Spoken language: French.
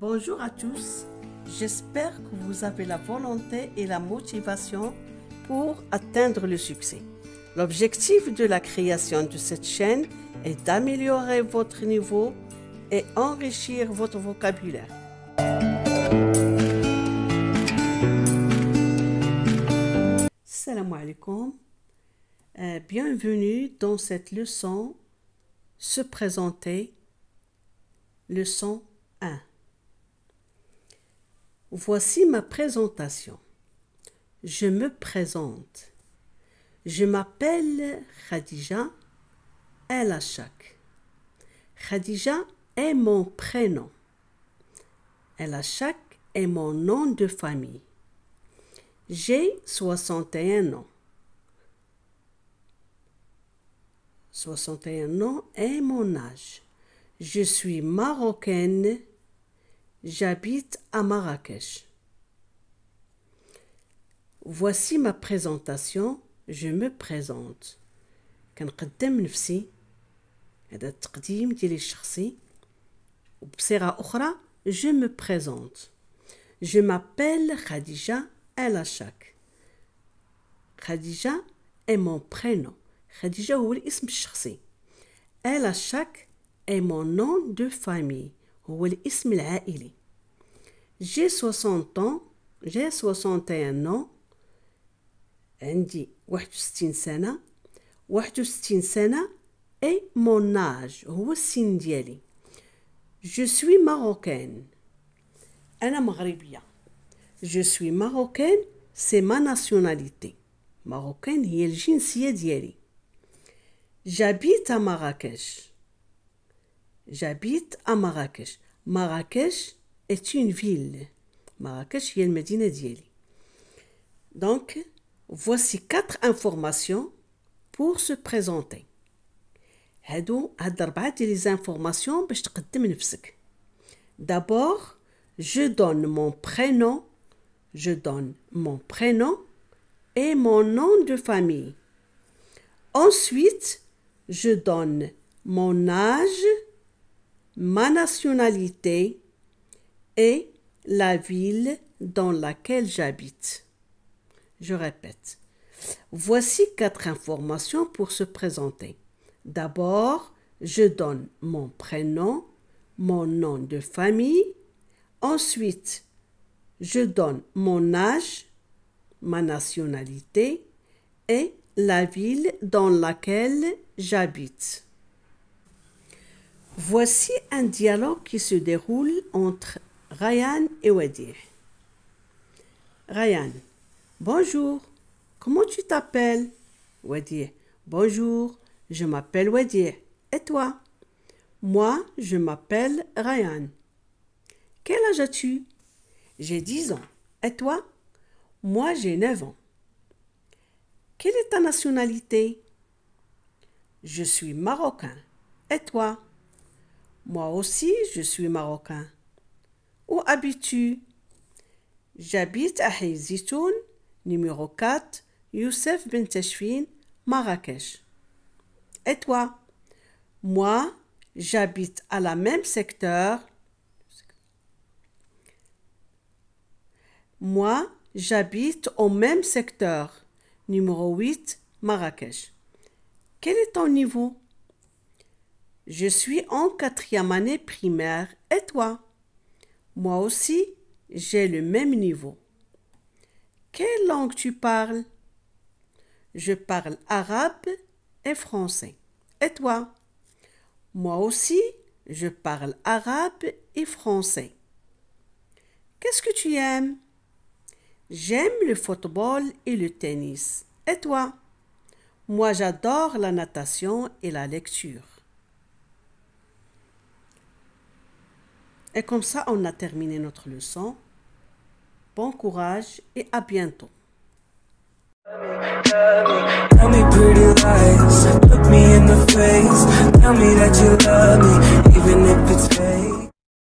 Bonjour à tous, j'espère que vous avez la volonté et la motivation pour atteindre le succès. L'objectif de la création de cette chaîne est d'améliorer votre niveau et enrichir votre vocabulaire. Salam alaikum, euh, bienvenue dans cette leçon Se présenter, leçon 1. Voici ma présentation. Je me présente. Je m'appelle Khadija El Achak. Khadija est mon prénom. El Achak est mon nom de famille. J'ai 61 ans. 61 ans est mon âge. Je suis marocaine J'habite à Marrakech. Voici ma présentation. Je me présente. كنقدم نفسي هذا التقديم ديالي الشخصي وبصيغة أخرى je me présente je m'appelle Khadija El Achak Khadija est mon prénom Khadija هو الاسم الشخصي El Achak est mon nom de famille هو الاسم العائلي جي 60 طون جي 61 نو عندي 61 سنة 61 سنة اي مون اج هو السن ديالي جو سوي ماروكان انا مغربيه جو سوي ماروكان سي ما ناسيوناليتي ماروكان هي الجنسيه ديالي جابيت مراكش J'habite à Marrakech. Marrakech est une ville. Marrakech est Donc, voici quatre informations pour se présenter. هادو هاد ben, je donne mon prénom je donne mon prénom et mon nom de famille ensuite je donne mon âge ma nationalité et la ville dans laquelle j'habite. Je répète. Voici quatre informations pour se présenter. D'abord, je donne mon prénom, mon nom de famille. Ensuite, je donne mon âge, ma nationalité et la ville dans laquelle j'habite. Voici un dialogue qui se déroule entre Ryan et Wadir. Ryan, bonjour, comment tu t'appelles Wadir, bonjour, je m'appelle Wadir. Et toi Moi, je m'appelle Ryan. Quel âge as-tu J'ai 10 ans. Et toi Moi, j'ai 9 ans. Quelle est ta nationalité Je suis marocain. Et toi moi aussi, je suis marocain. Où habites-tu J'habite à Hezitoun, numéro 4, Youssef Ben Marrakech. Et toi Moi, j'habite à la même secteur. Moi, j'habite au même secteur, numéro 8, Marrakech. Quel est ton niveau je suis en quatrième année primaire et toi Moi aussi, j'ai le même niveau. Quelle langue tu parles Je parle arabe et français. Et toi Moi aussi, je parle arabe et français. Qu'est-ce que tu aimes J'aime le football et le tennis. Et toi Moi, j'adore la natation et la lecture. Et comme ça, on a terminé notre leçon. Bon courage et à bientôt.